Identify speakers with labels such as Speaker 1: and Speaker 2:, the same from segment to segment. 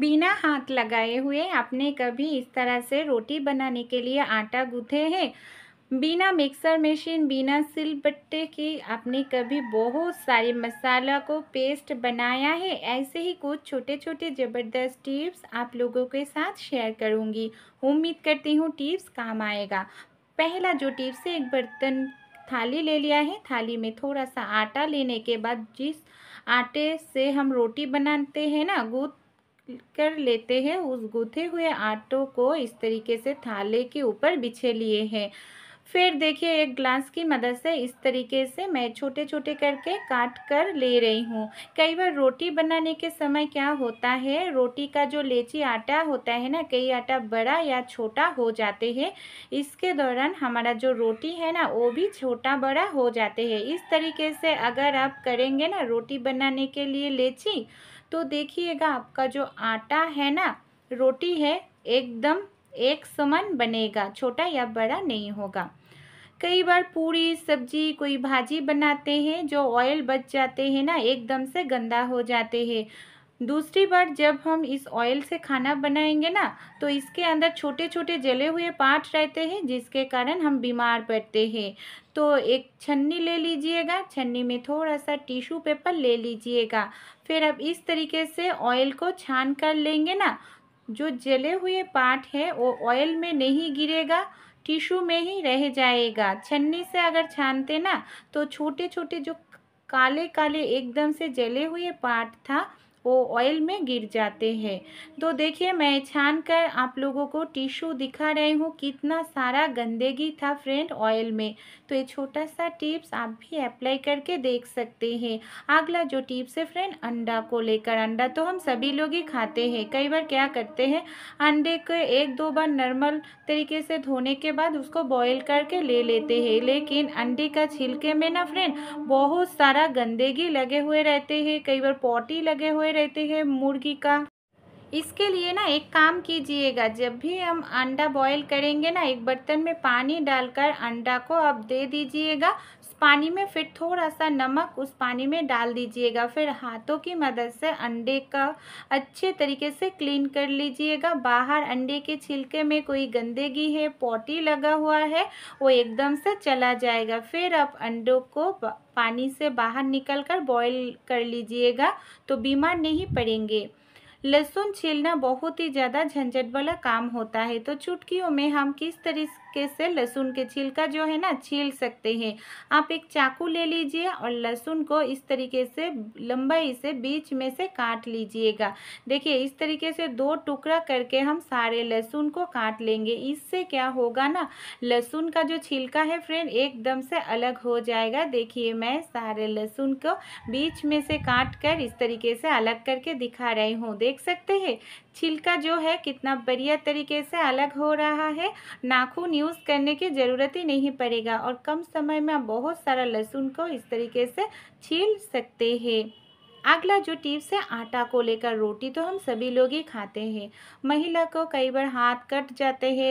Speaker 1: बिना हाथ लगाए हुए आपने कभी इस तरह से रोटी बनाने के लिए आटा गूँथे हैं बिना मिक्सर मशीन बिना सिल बट्टे के आपने कभी बहुत सारे मसाला को पेस्ट बनाया है ऐसे ही कुछ छोटे छोटे ज़बरदस्त टिप्स आप लोगों के साथ शेयर करूंगी उम्मीद करती हूँ टिप्स काम आएगा पहला जो टिप्स है एक बर्तन थाली ले लिया है थाली में थोड़ा सा आटा लेने के बाद जिस आटे से हम रोटी बनाते हैं ना गूद कर लेते हैं उस गूथे हुए आटों को इस तरीके से थाले के ऊपर बिछे लिए हैं फिर देखिए एक ग्लास की मदद से इस तरीके से मैं छोटे छोटे करके काट कर ले रही हूँ कई बार रोटी बनाने के समय क्या होता है रोटी का जो लेची आटा होता है ना कई आटा बड़ा या छोटा हो जाते हैं इसके दौरान हमारा जो रोटी है ना वो भी छोटा बड़ा हो जाते हैं इस तरीके से अगर आप करेंगे ना रोटी बनाने के लिए लेची तो देखिएगा आपका जो आटा है ना रोटी है एकदम एक समान बनेगा छोटा या बड़ा नहीं होगा कई बार पूरी सब्जी कोई भाजी बनाते हैं जो ऑयल बच जाते हैं ना एकदम से गंदा हो जाते हैं दूसरी बार जब हम इस ऑयल से खाना बनाएंगे ना तो इसके अंदर छोटे छोटे जले हुए पार्ट रहते हैं जिसके कारण हम बीमार पड़ते हैं तो एक छन्नी ले लीजिएगा छन्नी में थोड़ा सा टिश्यू पेपर ले लीजिएगा फिर अब इस तरीके से ऑयल को छान कर लेंगे ना जो जले हुए पार्ट है वो ऑयल में नहीं गिरेगा टिशू में ही रह जाएगा छन्नी से अगर छानते ना तो छोटे छोटे जो काले काले एकदम से जले हुए पार्ट था वो ऑयल में गिर जाते हैं तो देखिए मैं छान कर आप लोगों को टिश्यू दिखा रही हूँ कितना सारा गंदगी था फ्रेंड ऑयल में तो ये छोटा सा टिप्स आप भी अप्लाई करके देख सकते हैं अगला जो टिप्स है फ्रेंड अंडा को लेकर अंडा तो हम सभी लोग ही खाते हैं कई बार क्या करते हैं अंडे को एक दो बार नॉर्मल तरीके से धोने के बाद उसको बॉयल करके ले लेते हैं लेकिन अंडे का छिलके में ना फ्रेंड बहुत सारा गंदगी लगे हुए रहते हैं कई बार पॉटी लगे हुए रहते हैं मुर्गी का इसके लिए ना एक काम कीजिएगा जब भी हम अंडा बॉईल करेंगे ना एक बर्तन में पानी डालकर अंडा को आप दे दीजिएगा पानी में फिर थोड़ा सा नमक उस पानी में डाल दीजिएगा फिर हाथों की मदद से अंडे का अच्छे तरीके से क्लीन कर लीजिएगा बाहर अंडे के छिलके में कोई गंदगी है पॉटी लगा हुआ है वो एकदम से चला जाएगा फिर आप अंडों को पानी से बाहर निकलकर बॉईल कर लीजिएगा तो बीमार नहीं पड़ेंगे लहसुन छीलना बहुत ही ज़्यादा झंझट वाला काम होता है तो चुटकियों में हम किस तरीके के से लहसुन के छिलका जो है ना छील सकते हैं आप एक चाकू ले लीजिए और लहसुन को इस तरीके से लंबाई से बीच में से काट लीजिएगा देखिए इस तरीके से दो टुकड़ा करके हम सारे लहसुन को काट लेंगे इससे क्या होगा ना लहसुन का जो छिलका है फ्रेंड एकदम से अलग हो जाएगा देखिए मैं सारे लहसुन को बीच में से काट कर इस तरीके से अलग करके दिखा रही हूँ देख सकते हैं छिलका जो है कितना बढ़िया तरीके से अलग हो रहा है नाखून यूज़ करने की ज़रूरत ही नहीं पड़ेगा और कम समय में आप बहुत सारा लहसुन को इस तरीके से छील सकते हैं अगला जो टिप्स है आटा को लेकर रोटी तो हम सभी लोग ही खाते हैं महिला को कई बार हाथ कट जाते हैं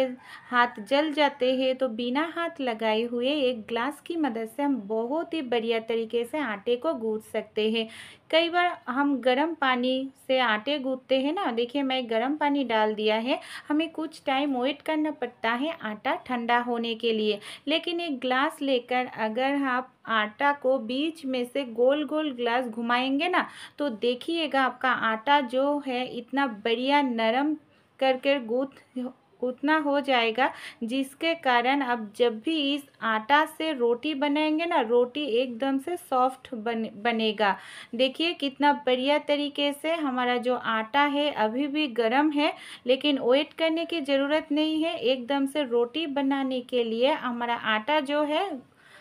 Speaker 1: हाथ जल जाते हैं तो बिना हाथ लगाए हुए एक ग्लास की मदद से हम बहुत ही बढ़िया तरीके से आटे को गूंथ सकते हैं कई बार हम गर्म पानी से आटे गूंथते हैं ना देखिए मैं गर्म पानी डाल दिया है हमें कुछ टाइम वेट करना पड़ता है आटा ठंडा होने के लिए लेकिन एक ग्लास लेकर अगर आप आटा को बीच में से गोल गोल ग्लास घुमाएंगे ना तो देखिएगा आपका आटा जो है इतना बढ़िया नरम करके गूँथ उतना हो जाएगा जिसके कारण अब जब भी इस आटा से रोटी बनाएंगे ना रोटी एकदम से सॉफ्ट बन बनेगा देखिए कितना बढ़िया तरीके से हमारा जो आटा है अभी भी गर्म है लेकिन वेट करने की ज़रूरत नहीं है एकदम से रोटी बनाने के लिए हमारा आटा जो है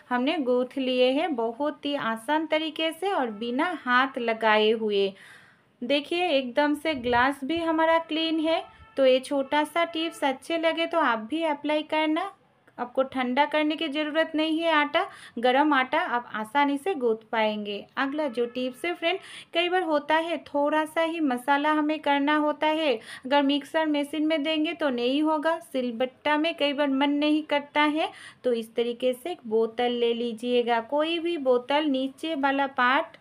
Speaker 1: हमने गूँथ लिए हैं बहुत ही आसान तरीके से और बिना हाथ लगाए हुए देखिए एकदम से ग्लास भी हमारा क्लीन है तो ये छोटा सा टिप्स अच्छे लगे तो आप भी अप्लाई करना आपको ठंडा करने की ज़रूरत नहीं है आटा गरम आटा आप आसानी से गूँथ पाएंगे अगला जो टिप्स है फ्रेंड कई बार होता है थोड़ा सा ही मसाला हमें करना होता है अगर मिक्सर मशीन में देंगे तो नहीं होगा सिलबट्टा में कई बार मन नहीं करता है तो इस तरीके से एक बोतल ले लीजिएगा कोई भी बोतल नीचे वाला पार्ट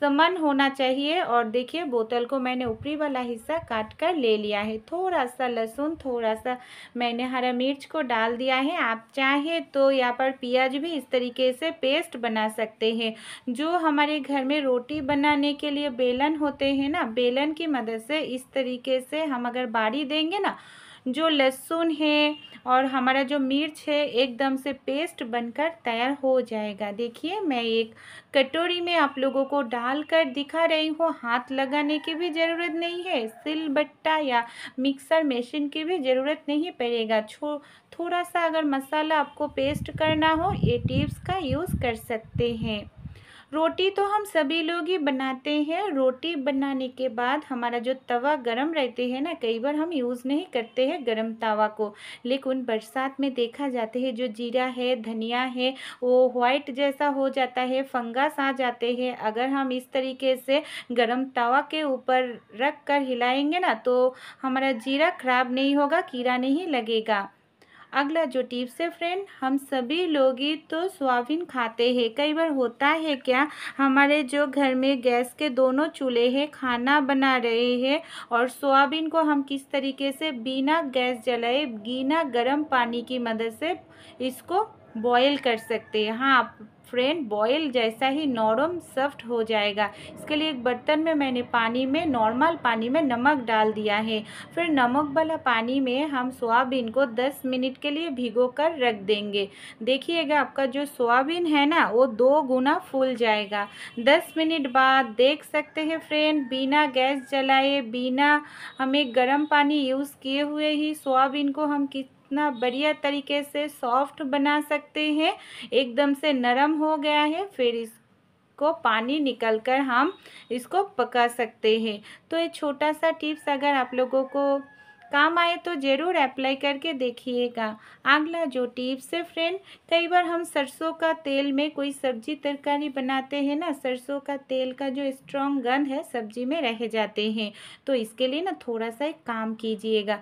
Speaker 1: समान होना चाहिए और देखिए बोतल को मैंने ऊपरी वाला हिस्सा काट कर ले लिया है थोड़ा सा लहसुन थोड़ा सा मैंने हरा मिर्च को डाल दिया है आप चाहे तो यहाँ पर प्याज भी इस तरीके से पेस्ट बना सकते हैं जो हमारे घर में रोटी बनाने के लिए बेलन होते हैं ना बेलन की मदद से इस तरीके से हम अगर बाड़ी देंगे ना जो लहसुन है और हमारा जो मिर्च है एकदम से पेस्ट बनकर तैयार हो जाएगा देखिए मैं एक कटोरी में आप लोगों को डालकर दिखा रही हूँ हाथ लगाने की भी ज़रूरत नहीं है सिल बट्टा या मिक्सर मशीन की भी ज़रूरत नहीं पड़ेगा छो थोड़ा सा अगर मसाला आपको पेस्ट करना हो ये टिप्स का यूज़ कर सकते हैं रोटी तो हम सभी लोग ही बनाते हैं रोटी बनाने के बाद हमारा जो तवा गरम रहते हैं ना कई बार हम यूज़ नहीं करते हैं गरम तवा को लेकिन बरसात में देखा जाते हैं जो जीरा है धनिया है वो वाइट जैसा हो जाता है फंगस आ जाते हैं अगर हम इस तरीके से गरम तवा के ऊपर रख कर हिलाएंगे ना तो हमारा जीरा ख़राब नहीं होगा कीड़ा नहीं लगेगा अगला जो टिप्स है फ्रेंड हम सभी लोग ही तो सोयाबीन खाते हैं कई बार होता है क्या हमारे जो घर में गैस के दोनों चूल्हे हैं खाना बना रहे हैं और सोयाबीन को हम किस तरीके से बिना गैस जलाए बिना गर्म पानी की मदद से इसको बॉयल कर सकते हैं हाँ फ्रेंड बॉयल जैसा ही नॉर्म सॉफ्ट हो जाएगा इसके लिए एक बर्तन में मैंने पानी में नॉर्मल पानी में नमक डाल दिया है फिर नमक वाला पानी में हम सोयाबीन को 10 मिनट के लिए भिगो कर रख देंगे देखिएगा आपका जो सोयाबीन है ना वो दो गुना फूल जाएगा 10 मिनट बाद देख सकते हैं फ्रेंड बिना गैस जलाए बिना हमें गर्म पानी यूज़ किए हुए ही सोयाबीन को हम किस कितना बढ़िया तरीके से सॉफ्ट बना सकते हैं एकदम से नरम हो गया है फिर इस को पानी निकल कर हम इसको पका सकते हैं तो ये छोटा सा टिप्स अगर आप लोगों को काम आए तो ज़रूर अप्लाई करके देखिएगा अगला जो टिप्स है फ्रेंड कई बार हम सरसों का तेल में कोई सब्जी तरकारी बनाते हैं ना सरसों का तेल का जो स्ट्रॉन्ग गंध है सब्जी में रह जाते हैं तो इसके लिए ना थोड़ा सा एक काम कीजिएगा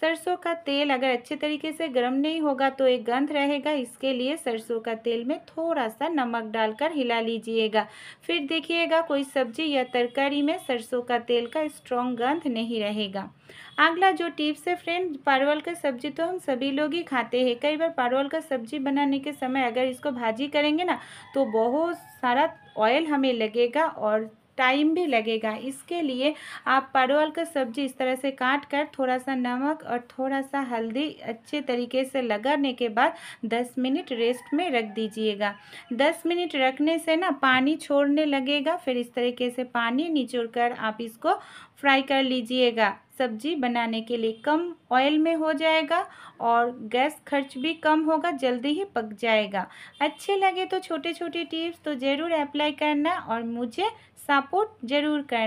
Speaker 1: सरसों का तेल अगर अच्छे तरीके से गर्म नहीं होगा तो एक गंध रहेगा इसके लिए सरसों का तेल में थोड़ा सा नमक डालकर हिला लीजिएगा फिर देखिएगा कोई सब्जी या तरकारी में सरसों का तेल का स्ट्रॉन्ग गंध नहीं रहेगा अगला जो टिप्स है फ्रेंड परवल का सब्जी तो हम सभी लोग ही खाते हैं कई बार परवल का सब्जी बनाने के समय अगर इसको भाजी करेंगे ना तो बहुत सारा ऑयल हमें लगेगा और टाइम भी लगेगा इसके लिए आप परवल का सब्जी इस तरह से काट कर थोड़ा सा नमक और थोड़ा सा हल्दी अच्छे तरीके से लगाने के बाद दस मिनट रेस्ट में रख दीजिएगा दस मिनट रखने से ना पानी छोड़ने लगेगा फिर इस तरीके से पानी निचोड़ कर आप इसको फ्राई कर लीजिएगा सब्जी बनाने के लिए कम ऑयल में हो जाएगा और गैस खर्च भी कम होगा जल्दी ही पक जाएगा अच्छे लगे तो छोटे छोटे टिप्स तो ज़रूर अप्लाई करना और मुझे सपोर्ट ज़रूर करें